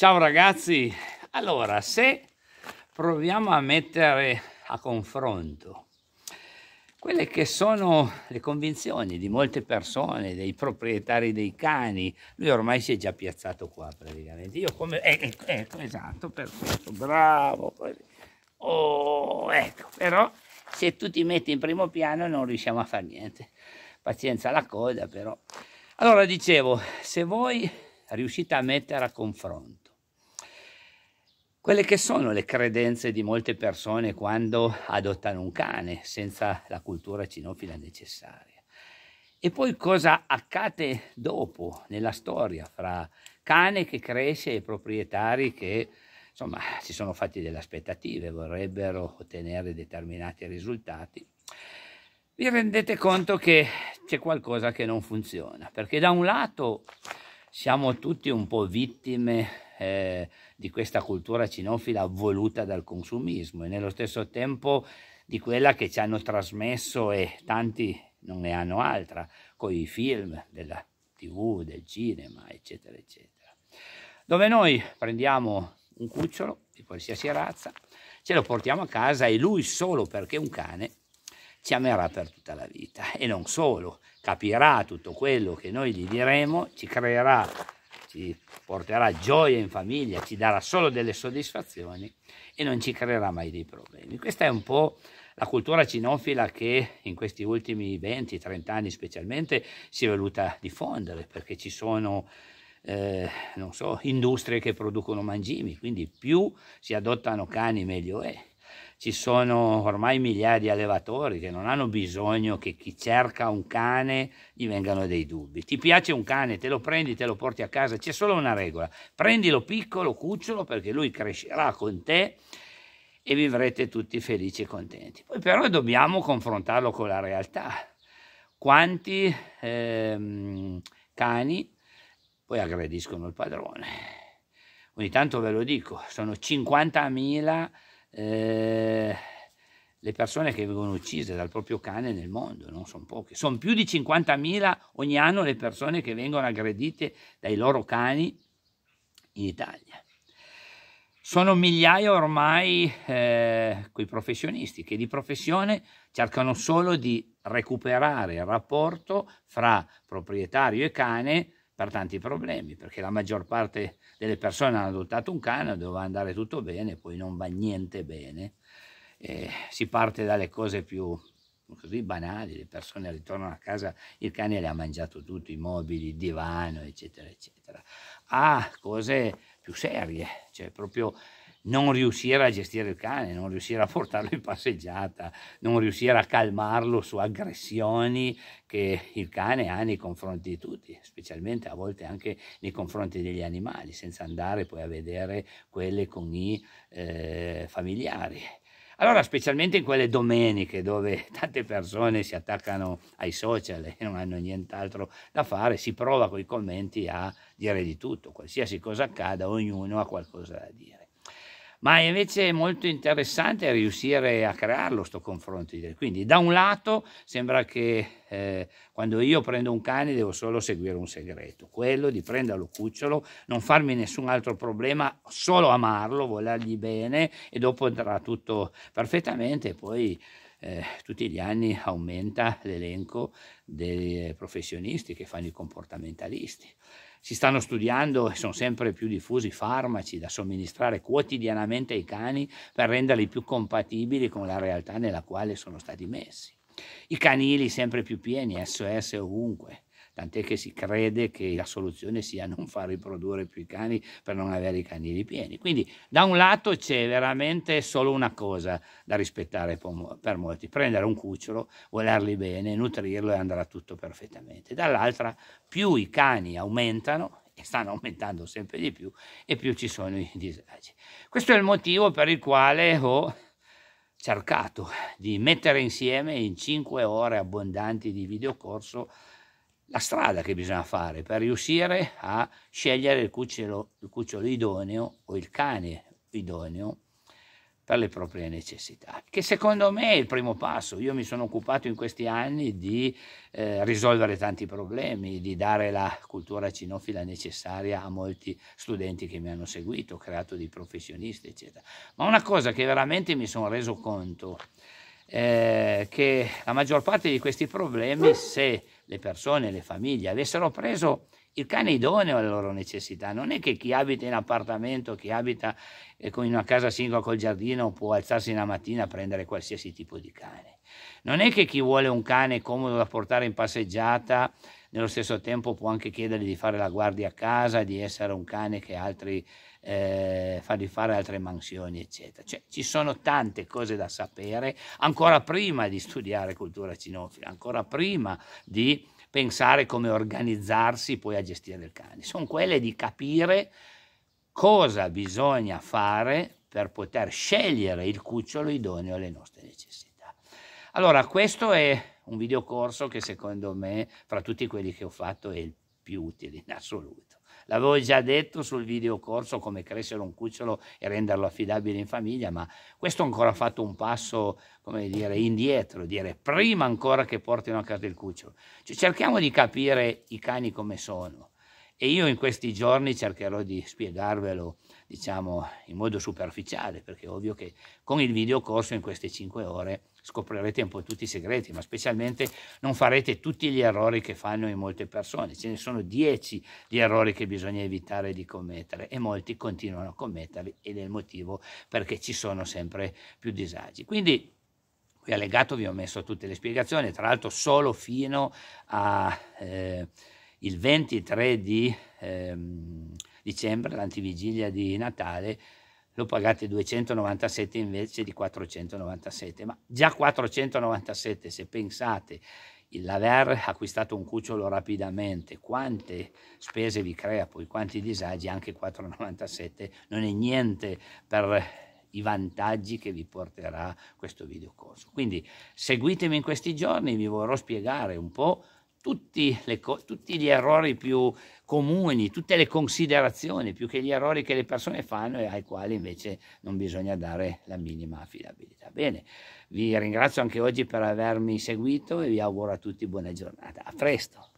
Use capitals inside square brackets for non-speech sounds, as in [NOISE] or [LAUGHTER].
Ciao ragazzi, allora se proviamo a mettere a confronto quelle che sono le convinzioni di molte persone, dei proprietari dei cani, lui ormai si è già piazzato qua praticamente, io come, eh, ecco, esatto, perfetto, bravo, oh, ecco, però se tu ti metti in primo piano non riusciamo a fare niente, pazienza alla coda però. Allora dicevo, se voi riuscite a mettere a confronto quelle che sono le credenze di molte persone quando adottano un cane senza la cultura cinofila necessaria. E poi cosa accade dopo nella storia fra cane che cresce e proprietari che insomma si sono fatti delle aspettative, vorrebbero ottenere determinati risultati. Vi rendete conto che c'è qualcosa che non funziona, perché da un lato siamo tutti un po' vittime eh, di questa cultura cinofila voluta dal consumismo e nello stesso tempo di quella che ci hanno trasmesso e tanti non ne hanno altra, con i film della tv, del cinema, eccetera, eccetera. Dove noi prendiamo un cucciolo di qualsiasi razza, ce lo portiamo a casa e lui solo perché è un cane ci amerà per tutta la vita e non solo, capirà tutto quello che noi gli diremo, ci creerà, ci porterà gioia in famiglia, ci darà solo delle soddisfazioni e non ci creerà mai dei problemi. Questa è un po' la cultura cinofila che in questi ultimi 20-30 anni specialmente si è voluta diffondere perché ci sono eh, non so, industrie che producono mangimi, quindi più si adottano cani meglio è ci sono ormai migliaia di allevatori che non hanno bisogno che chi cerca un cane gli vengano dei dubbi. Ti piace un cane, te lo prendi, te lo porti a casa, c'è solo una regola, prendilo piccolo, cucciolo, perché lui crescerà con te e vivrete tutti felici e contenti. Poi però dobbiamo confrontarlo con la realtà. Quanti ehm, cani poi aggrediscono il padrone? Ogni tanto ve lo dico, sono 50.000 eh, le persone che vengono uccise dal proprio cane nel mondo, non sono poche, sono più di 50.000 ogni anno le persone che vengono aggredite dai loro cani in Italia. Sono migliaia ormai eh, quei professionisti che di professione cercano solo di recuperare il rapporto fra proprietario e cane per tanti problemi, perché la maggior parte delle persone hanno adottato un cane, doveva andare tutto bene, poi non va niente bene. E si parte dalle cose più così banali, le persone ritornano a casa, il cane le ha mangiato tutto, i mobili, il divano, eccetera, eccetera, a cose più serie, cioè proprio non riuscire a gestire il cane, non riuscire a portarlo in passeggiata, non riuscire a calmarlo su aggressioni che il cane ha nei confronti di tutti, specialmente a volte anche nei confronti degli animali, senza andare poi a vedere quelle con i eh, familiari. Allora, specialmente in quelle domeniche dove tante persone si attaccano ai social e non hanno nient'altro da fare, si prova con i commenti a dire di tutto, qualsiasi cosa accada, ognuno ha qualcosa da dire ma è invece molto interessante riuscire a crearlo sto confronto. Quindi da un lato sembra che eh, quando io prendo un cane devo solo seguire un segreto, quello di prenderlo cucciolo, non farmi nessun altro problema, solo amarlo, volergli bene e dopo andrà tutto perfettamente, poi eh, tutti gli anni aumenta l'elenco dei professionisti che fanno i comportamentalisti. Si stanno studiando e sono sempre più diffusi farmaci da somministrare quotidianamente ai cani per renderli più compatibili con la realtà nella quale sono stati messi. I canili sempre più pieni, SOS ovunque tant'è che si crede che la soluzione sia non [LAUGHS] far riprodurre più i cani per non avere i cani ripieni. Quindi da un lato c'è veramente solo una cosa da rispettare per molti, prendere un cucciolo, volerli bene, nutrirlo e andrà tutto perfettamente. Dall'altra più i cani aumentano [LAUGHS] e stanno aumentando sempre di più e più ci sono i disagi. Questo è il motivo per il quale ho cercato di mettere insieme in 5 ore abbondanti di videocorso la strada che bisogna fare per riuscire a scegliere il cucciolo, il cucciolo idoneo o il cane idoneo per le proprie necessità, che secondo me è il primo passo. Io mi sono occupato in questi anni di eh, risolvere tanti problemi, di dare la cultura cinofila necessaria a molti studenti che mi hanno seguito, creato dei professionisti, eccetera. Ma una cosa che veramente mi sono reso conto eh, che la maggior parte di questi problemi, se le persone, le famiglie avessero preso il cane idoneo alle loro necessità, non è che chi abita in appartamento, chi abita in eh, una casa singola col giardino può alzarsi la mattina a prendere qualsiasi tipo di cane. Non è che chi vuole un cane comodo da portare in passeggiata nello stesso tempo può anche chiedergli di fare la guardia a casa, di essere un cane che altri eh, fa di fare altre mansioni, eccetera. Cioè, ci sono tante cose da sapere ancora prima di studiare cultura cinofila, ancora prima di pensare come organizzarsi poi a gestire il cane, sono quelle di capire cosa bisogna fare per poter scegliere il cucciolo idoneo alle nostre necessità. Allora, questo è un videocorso che secondo me, fra tutti quelli che ho fatto, è il più utile in assoluto. L'avevo già detto sul video corso come crescere un cucciolo e renderlo affidabile in famiglia, ma questo ancora ha fatto un passo, come dire, indietro, dire prima ancora che portino a casa il cucciolo. Cioè, cerchiamo di capire i cani come sono e io in questi giorni cercherò di spiegarvelo diciamo in modo superficiale, perché è ovvio che con il video corso in queste 5 ore scoprirete un po' tutti i segreti, ma specialmente non farete tutti gli errori che fanno in molte persone, ce ne sono 10 gli errori che bisogna evitare di commettere e molti continuano a commetterli ed è il motivo perché ci sono sempre più disagi. Quindi qui allegato vi ho messo tutte le spiegazioni, tra l'altro solo fino al eh, 23 di... Ehm, dicembre, l'antivigilia di Natale, lo pagate 297 invece di 497, ma già 497 se pensate l'aver acquistato un cucciolo rapidamente, quante spese vi crea poi, quanti disagi, anche 497 non è niente per i vantaggi che vi porterà questo video corso. Quindi seguitemi in questi giorni, vi vorrò spiegare un po' tutti, le, tutti gli errori più comuni, tutte le considerazioni, più che gli errori che le persone fanno e ai quali invece non bisogna dare la minima affidabilità. Bene, vi ringrazio anche oggi per avermi seguito e vi auguro a tutti buona giornata. A presto!